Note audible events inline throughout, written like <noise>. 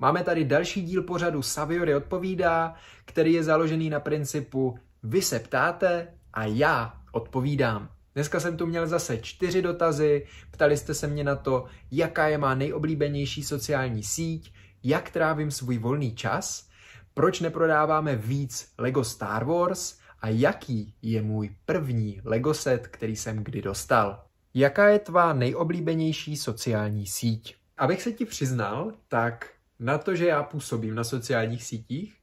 Máme tady další díl pořadu Saviory odpovídá, který je založený na principu vy se ptáte a já odpovídám. Dneska jsem tu měl zase čtyři dotazy, ptali jste se mě na to, jaká je má nejoblíbenější sociální síť, jak trávím svůj volný čas, proč neprodáváme víc LEGO Star Wars a jaký je můj první LEGO set, který jsem kdy dostal. Jaká je tvá nejoblíbenější sociální síť? Abych se ti přiznal, tak na to, že já působím na sociálních sítích,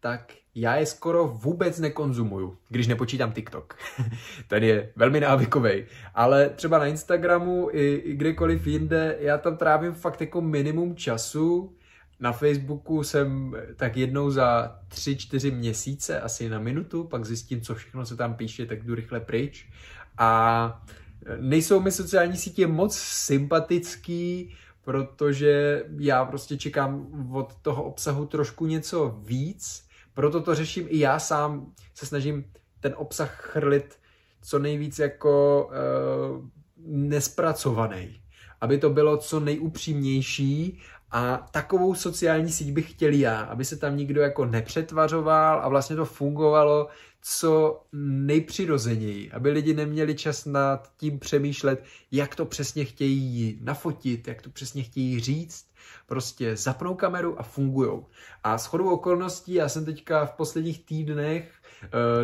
tak já je skoro vůbec nekonzumuju, když nepočítám TikTok. <laughs> Ten je velmi návykový, ale třeba na Instagramu i, i kdekoliv jinde, já tam trávím fakt jako minimum času. Na Facebooku jsem tak jednou za 3-4 měsíce, asi na minutu, pak zjistím, co všechno se tam píše, tak jdu rychle pryč. A nejsou mi sociální sítě moc sympatický, protože já prostě čekám od toho obsahu trošku něco víc, proto to řeším i já sám, se snažím ten obsah chrlit co nejvíc jako e, eh, nespracovaný, aby to bylo co nejupřímnější a takovou sociální síť bych chtěl já, aby se tam nikdo jako nepřetvařoval a vlastně to fungovalo co nejpřirozeněji, aby lidi neměli čas nad tím přemýšlet, jak to přesně chtějí nafotit, jak to přesně chtějí říct. Prostě zapnou kameru a fungujou. A s chodou okolností, já jsem teďka v posledních týdnech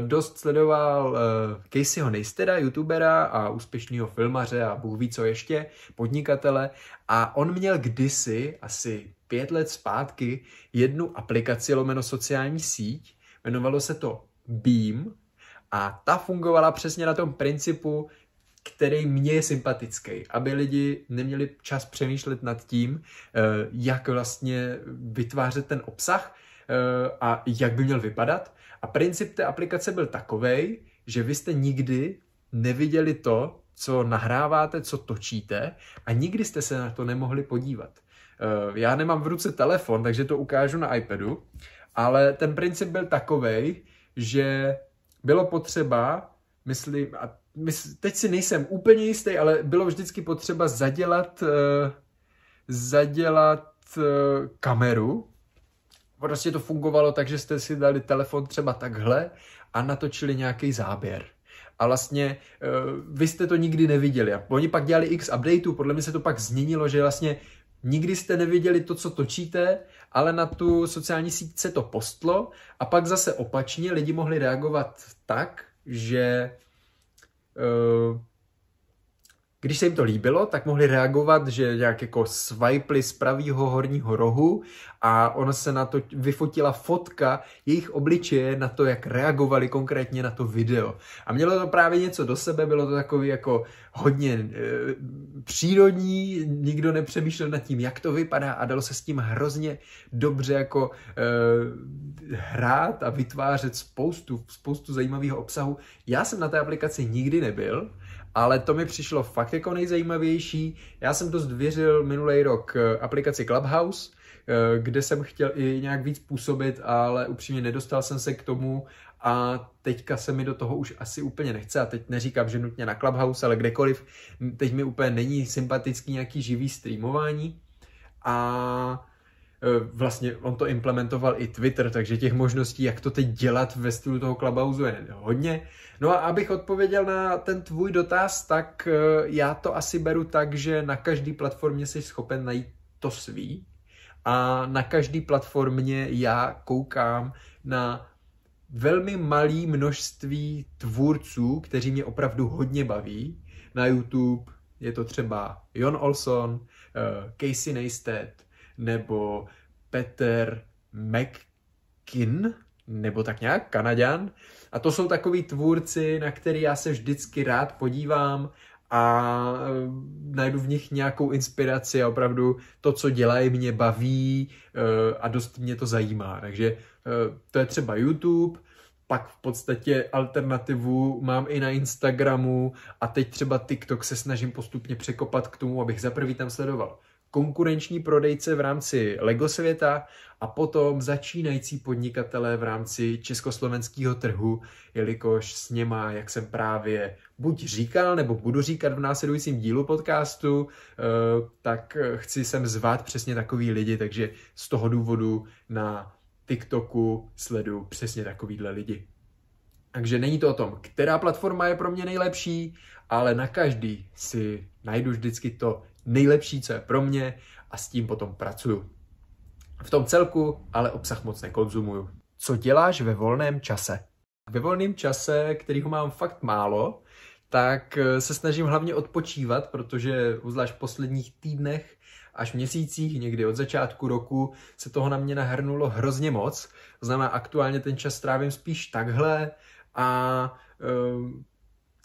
uh, dost sledoval uh, Caseyho Neistera, youtubera a úspěšného filmaře a bůh ví co ještě, podnikatele. A on měl kdysi, asi pět let zpátky, jednu aplikaci lomeno sociální síť, jmenovalo se to Beam a ta fungovala přesně na tom principu, který mě je sympatický, aby lidi neměli čas přemýšlet nad tím, eh, jak vlastně vytvářet ten obsah eh, a jak by měl vypadat. A princip té aplikace byl takový, že vy jste nikdy neviděli to, co nahráváte, co točíte a nikdy jste se na to nemohli podívat. Eh, já nemám v ruce telefon, takže to ukážu na iPadu, ale ten princip byl takový, že bylo potřeba, myslím, a mysl, teď si nejsem úplně jistý, ale bylo vždycky potřeba zadělat, uh, zadělat uh, kameru. Prostě to fungovalo tak, že jste si dali telefon třeba takhle a natočili nějaký záběr a vlastně uh, vy jste to nikdy neviděli. A oni pak dělali x updateů, podle mě se to pak změnilo, že vlastně nikdy jste neviděli to, co točíte ale na tu sociální síť se to postlo a pak zase opačně lidi mohli reagovat tak, že uh, když se jim to líbilo, tak mohli reagovat, že nějak jako swipely z pravého horního rohu a ona se na to vyfotila fotka jejich obličeje na to, jak reagovali konkrétně na to video. A mělo to právě něco do sebe, bylo to takový jako hodně e, přírodní, nikdo nepřemýšlel nad tím, jak to vypadá a dalo se s tím hrozně dobře jako e, hrát a vytvářet spoustu, spoustu zajímavého obsahu. Já jsem na té aplikaci nikdy nebyl, ale to mi přišlo fakt jako nejzajímavější. Já jsem dost věřil minulý rok eh, aplikaci Clubhouse, eh, kde jsem chtěl i nějak víc působit, ale upřímně nedostal jsem se k tomu a teďka se mi do toho už asi úplně nechce a teď neříkám, že nutně na Clubhouse, ale kdekoliv, teď mi úplně není sympatický nějaký živý streamování a Eh, vlastně on to implementoval i Twitter, takže těch možností, jak to teď dělat ve stylu toho Clubhouse je hodně. No a abych odpověděl na ten tvůj dotaz, tak eh, já to asi beru tak, že na každý platformě jsi schopen najít to svý a na každý platformě já koukám na velmi malý množství tvůrců, kteří mě opravdu hodně baví. Na YouTube je to třeba Jon Olson, eh, Casey Neistat, nebo Peter McKin, nebo tak nějak, Kanaďan. A to jsou takový tvůrci, na který já se vždycky rád podívám a eh, najdu v nich nějakou inspiraci a opravdu to, co dělají, mě baví eh, a dost mě to zajímá. Takže eh, to je třeba YouTube, pak v podstatě alternativu mám i na Instagramu a teď třeba TikTok se snažím postupně překopat k tomu, abych za prvý tam sledoval konkurenční prodejce v rámci LEGO světa a potom začínající podnikatele v rámci československého trhu, jelikož s něma, jak jsem právě buď říkal, nebo budu říkat v následujícím dílu podcastu, eh, tak chci sem zvat přesně takový lidi, takže z toho důvodu na TikToku sledu přesně takovýhle lidi. Takže není to o tom, která platforma je pro mě nejlepší, ale na každý si najdu vždycky to, nejlepší, co je pro mě a s tím potom pracuju. V tom celku ale obsah moc nekonzumuju. Co děláš ve volném čase? Ve volném čase, kterýho mám fakt málo, tak eh, se snažím hlavně odpočívat, protože zvlášť v posledních týdnech až měsících, někdy od začátku roku, se toho na mě nahrnulo hrozně moc. Znamená, aktuálně ten čas trávím spíš takhle a eh,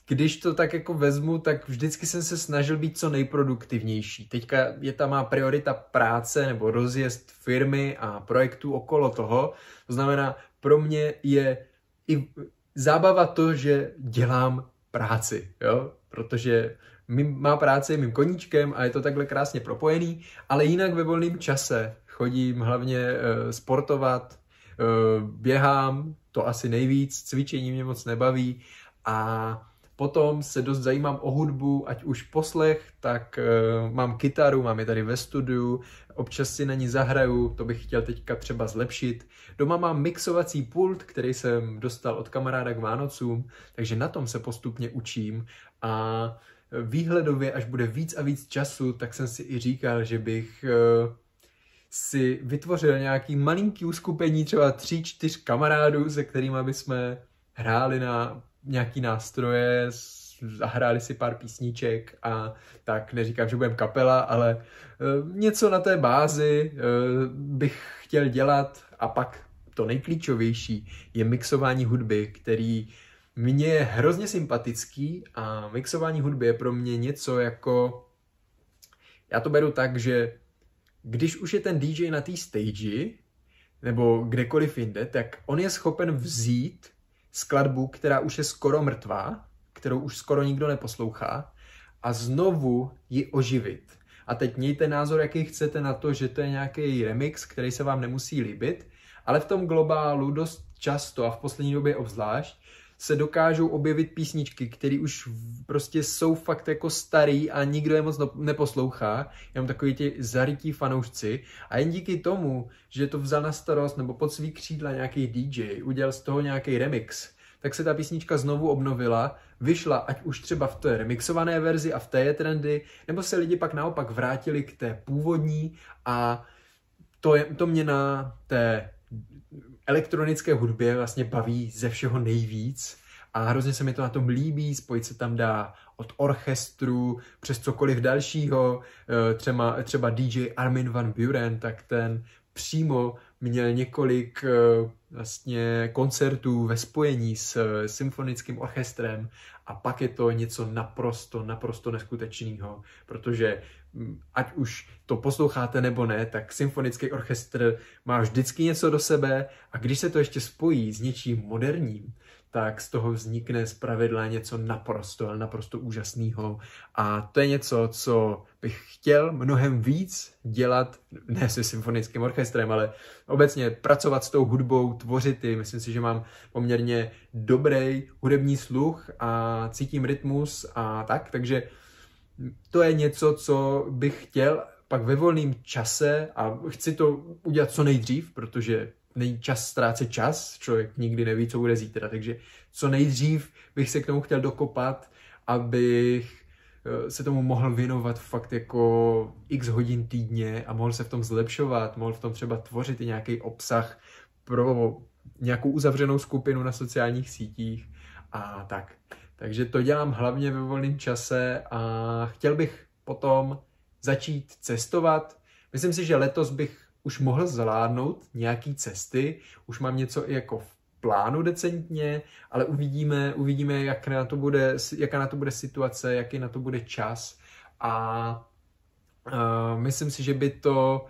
když to tak jako vezmu, tak vždycky jsem se snažil být co nejproduktivnější. Teďka je ta má priorita práce nebo rozjezd firmy a projektů okolo toho. To znamená, pro mě je i zábava to, že dělám práci, jo? protože mým, má práce je mým koníčkem a je to takhle krásně propojený, ale jinak ve volném čase chodím hlavně e, sportovat, e, běhám, to asi nejvíc, cvičení mě moc nebaví a Potom se dost zajímám o hudbu, ať už poslech, tak e, mám kytaru, mám ji tady ve studiu, občas si na ní zahraju, to bych chtěl teďka třeba zlepšit. Doma mám mixovací pult, který jsem dostal od kamaráda k Vánocům, takže na tom se postupně učím a výhledově, až bude víc a víc času, tak jsem si i říkal, že bych e, si vytvořil nějaký malinký uskupení, třeba tři čtyř kamarádů, se kterými bychom hráli na nějaký nástroje, zahráli si pár písniček a tak neříkám, že budeme kapela, ale e, něco na té bázi e, bych chtěl dělat a pak to nejklíčovější je mixování hudby, který mně je hrozně sympatický a mixování hudby je pro mě něco jako... Já to beru tak, že když už je ten DJ na té stage, nebo kdekoliv jinde, tak on je schopen vzít skladbu, která už je skoro mrtvá, kterou už skoro nikdo neposlouchá, a znovu ji oživit. A teď mějte názor, jaký chcete na to, že to je nějaký remix, který se vám nemusí líbit, ale v tom globálu dost často a v poslední době obzvlášť se dokážou objevit písničky, které už prostě jsou fakt jako starý a nikdo je moc neposlouchá, jenom takový ti zarytí fanoušci. A jen díky tomu, že to vzal na starost nebo pod svý křídla nějaký DJ, udělal z toho nějaký remix, tak se ta písnička znovu obnovila, vyšla ať už třeba v té remixované verzi a v té je trendy, nebo se lidi pak naopak vrátili k té původní a to, je, to mě na té elektronické hudbě vlastně baví ze všeho nejvíc a hrozně se mi to na tom líbí, spojit se tam dá od orchestru přes cokoliv dalšího, eh, třeba, třeba DJ Armin van Buren, tak ten přímo měl několik eh, vlastně koncertů ve spojení s eh, symfonickým orchestrem a pak je to něco naprosto, naprosto neskutečného, protože Mm, ať už to posloucháte nebo ne, tak symfonický orchestr má vždycky něco do sebe a když se to ještě spojí s něčím moderním, tak z toho vznikne z pravidla něco naprosto, ale naprosto úžasného. A to je něco, co bych chtěl mnohem víc dělat, ne se symfonickým orchestrem, ale obecně pracovat s tou hudbou, tvořit ji. Myslím si, že mám poměrně dobrý hudební sluch a cítím rytmus a tak, takže to je něco, co bych chtěl pak ve volném čase a chci to udělat co nejdřív, protože není čas ztrácet čas, člověk nikdy neví, co bude zítra, takže co nejdřív bych se k tomu chtěl dokopat, abych eh, se tomu mohl věnovat fakt jako x hodin týdně a mohl se v tom zlepšovat, mohl v tom třeba tvořit i nějaký obsah pro nějakou uzavřenou skupinu na sociálních sítích a tak. Takže to dělám hlavně ve volném čase a chtěl bych potom začít cestovat. Myslím si, že letos bych už mohl zvládnout nějaký cesty, už mám něco i jako v plánu decentně, ale uvidíme, uvidíme jak na to bude, jaká na to bude situace, jaký na to bude čas a uh, myslím si, že by to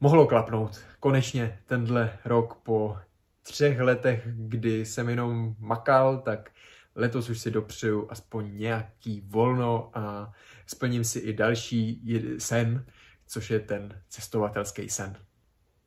mohlo klapnout konečně tenhle rok po třech letech, kdy jsem jenom makal, tak uh, letos už si dopřeju aspoň nějaký volno a splním si i další sen, což je ten cestovatelský sen.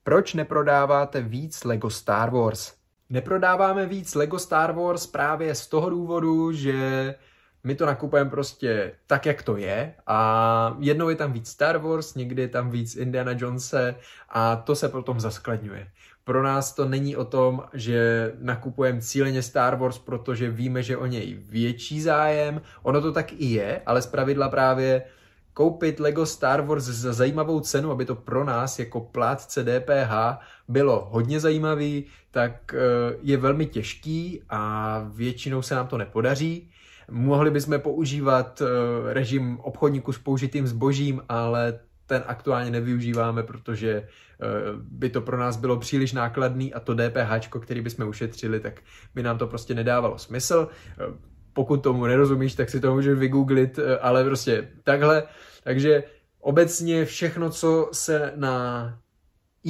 Proč neprodáváte víc LEGO Star Wars? Neprodáváme víc LEGO Star Wars právě z toho důvodu, že my to nakupujeme prostě tak, jak to je a jednou je tam víc Star Wars, někdy je tam víc Indiana Jonese a to se potom zaskladňuje. Pro nás to není o tom, že nakupujeme cíleně Star Wars, protože víme, že o něj větší zájem. Ono to tak i je, ale zpravidla právě koupit Lego Star Wars za zajímavou cenu, aby to pro nás jako plátce DPH bylo hodně zajímavý, tak eh, je velmi těžký a většinou se nám to nepodaří. Mohli bychom používat eh, režim obchodníků s použitým zbožím, ale ten aktuálně nevyužíváme, protože eh, by to pro nás bylo příliš nákladný a to DPH, který bychom ušetřili, tak by nám to prostě nedávalo smysl. Eh, pokud tomu nerozumíš, tak si to můžeš vygooglit, eh, ale prostě takhle. Takže obecně všechno, co se na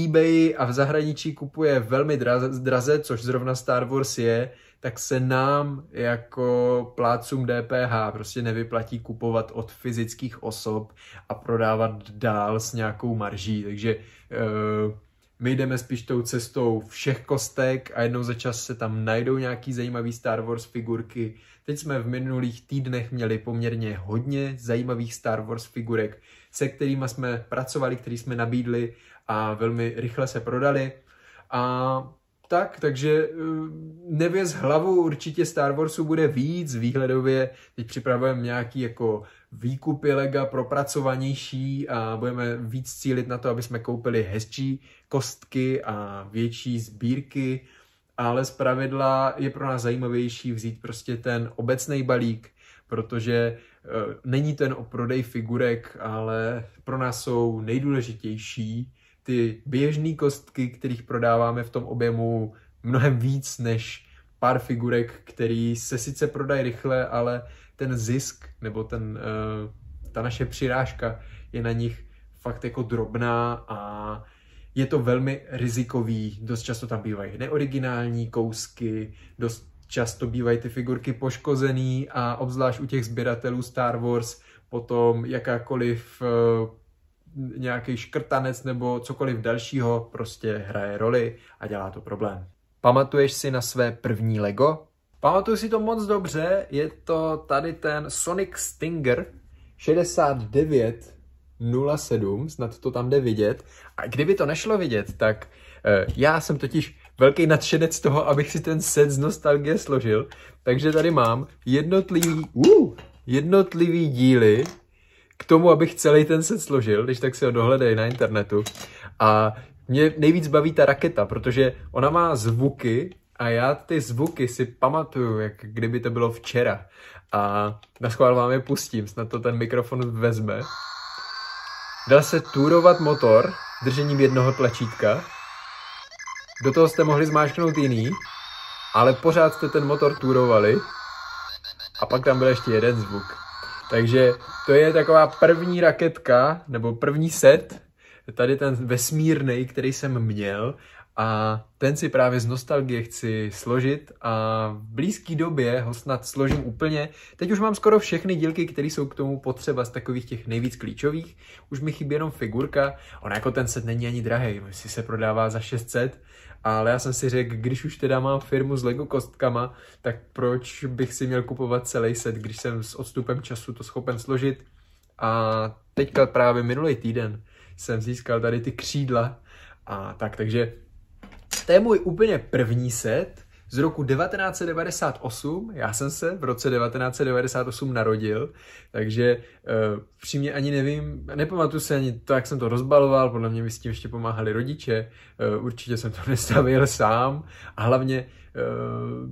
eBay a v zahraničí kupuje velmi draze, draze což zrovna Star Wars je, tak se nám jako plácům DPH prostě nevyplatí kupovat od fyzických osob a prodávat dál s nějakou marží. Takže eh, my jdeme spíš tou cestou všech kostek a jednou za čas se tam najdou nějaký zajímavý Star Wars figurky. Teď jsme v minulých týdnech měli poměrně hodně zajímavých Star Wars figurek, se kterými jsme pracovali, který jsme nabídli a velmi rychle se prodali. A tak, takže eh, nevěz hlavu. určitě Star Warsu bude víc, výhledově teď připravujeme nějaký jako výkupy lega propracovanější a budeme víc cílit na to, aby jsme koupili hezčí kostky a větší sbírky, ale z pravidla je pro nás zajímavější vzít prostě ten obecný balík, protože eh, není ten o prodej figurek, ale pro nás jsou nejdůležitější ty běžné kostky, kterých prodáváme v tom objemu mnohem víc než pár figurek, který se sice prodají rychle, ale ten zisk nebo ten, eh, ta naše přirážka je na nich fakt jako drobná a je to velmi rizikový. Dost často tam bývají neoriginální kousky, dost často bývají ty figurky poškozený a obzvlášť u těch sběratelů Star Wars potom jakákoliv eh, nějaký škrtanec nebo cokoliv dalšího prostě hraje roli a dělá to problém. Pamatuješ si na své první Lego? Pamatuju si to moc dobře, je to tady ten Sonic Stinger 6907, snad to tam jde vidět. A kdyby to nešlo vidět, tak eh, já jsem totiž velký nadšenec toho, abych si ten set z nostalgie složil, takže tady mám jednotlivý, uh, jednotlivý díly k tomu, abych celý ten set složil, když tak si ho dohledej na internetu. A mě nejvíc baví ta raketa, protože ona má zvuky a já ty zvuky si pamatuju, jak kdyby to bylo včera. A na schvál vám je pustím, snad to ten mikrofon vezme. Dá se turovat motor držením jednoho tlačítka. Do toho jste mohli zmáčknout jiný, ale pořád jste ten motor turovali. A pak tam byl ještě jeden zvuk. Takže to je taková první raketka, nebo první set, tady ten vesmírný, který jsem měl a ten si právě z nostalgie chci složit a v blízké době ho snad složím úplně. Teď už mám skoro všechny dílky, které jsou k tomu potřeba z takových těch nejvíc klíčových. Už mi chybí jenom figurka, ona jako ten set není ani drahý, si se prodává za 600 ale já jsem si řekl, když už teda mám firmu s Lego kostkama, tak proč bych si měl kupovat celý set, když jsem s odstupem času to schopen složit. A teďka právě minulý týden jsem získal tady ty křídla a tak, takže to je můj úplně první set z roku 1998. Já jsem se v roce 1998 narodil, takže uh, přímě ani nevím, nepamatuju se ani to, jak jsem to rozbaloval, podle mě mi s tím ještě pomáhali rodiče, uh, určitě jsem to <laughs> nestavil sám a hlavně uh,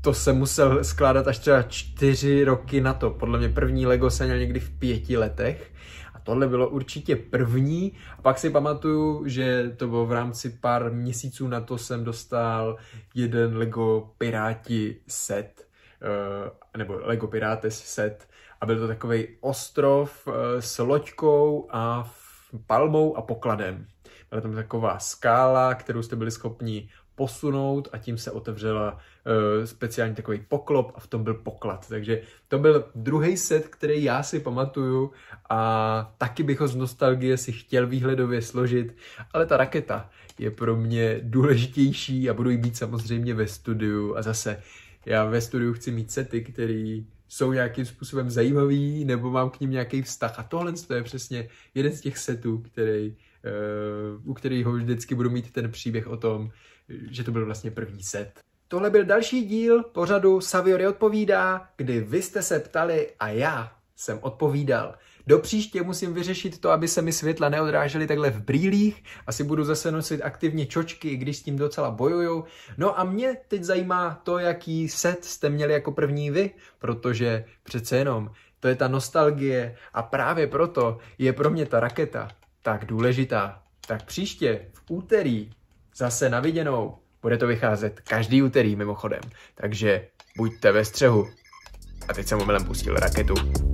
to se musel skládat až třeba čtyři roky na to. Podle mě první Lego jsem měl někdy v pěti letech tohle bylo určitě první. A pak si pamatuju, že to bylo v rámci pár měsíců na to jsem dostal jeden Lego Piráti set, eh, nebo Lego Pirates set. A byl to takový ostrov eh, s loďkou a palmou a pokladem. Byla tam taková skála, kterou jste byli schopni posunout a tím se otevřela uh, speciální takový poklop a v tom byl poklad. Takže to byl druhý set, který já si pamatuju a taky bych ho z nostalgie si chtěl výhledově složit, ale ta raketa je pro mě důležitější a budu ji mít samozřejmě ve studiu a zase já ve studiu chci mít sety, který jsou nějakým způsobem zajímavý, nebo mám k ním nějaký vztah. A tohle je přesně jeden z těch setů, který, eh, u kterého vždycky budu mít ten příběh o tom, že to byl vlastně první set. Tohle byl další díl pořadu Saviory odpovídá, kdy vy jste se ptali a já jsem odpovídal. Do příště musím vyřešit to, aby se mi světla neodrážely takhle v brýlích. Asi budu zase nosit aktivně čočky, i když s tím docela bojuju. No a mě teď zajímá to, jaký set jste měli jako první vy, protože přece jenom to je ta nostalgie a právě proto je pro mě ta raketa tak důležitá. Tak příště v úterý zase na viděnou. Bude to vycházet každý úterý mimochodem, takže buďte ve střehu. A teď jsem omylem pustil raketu.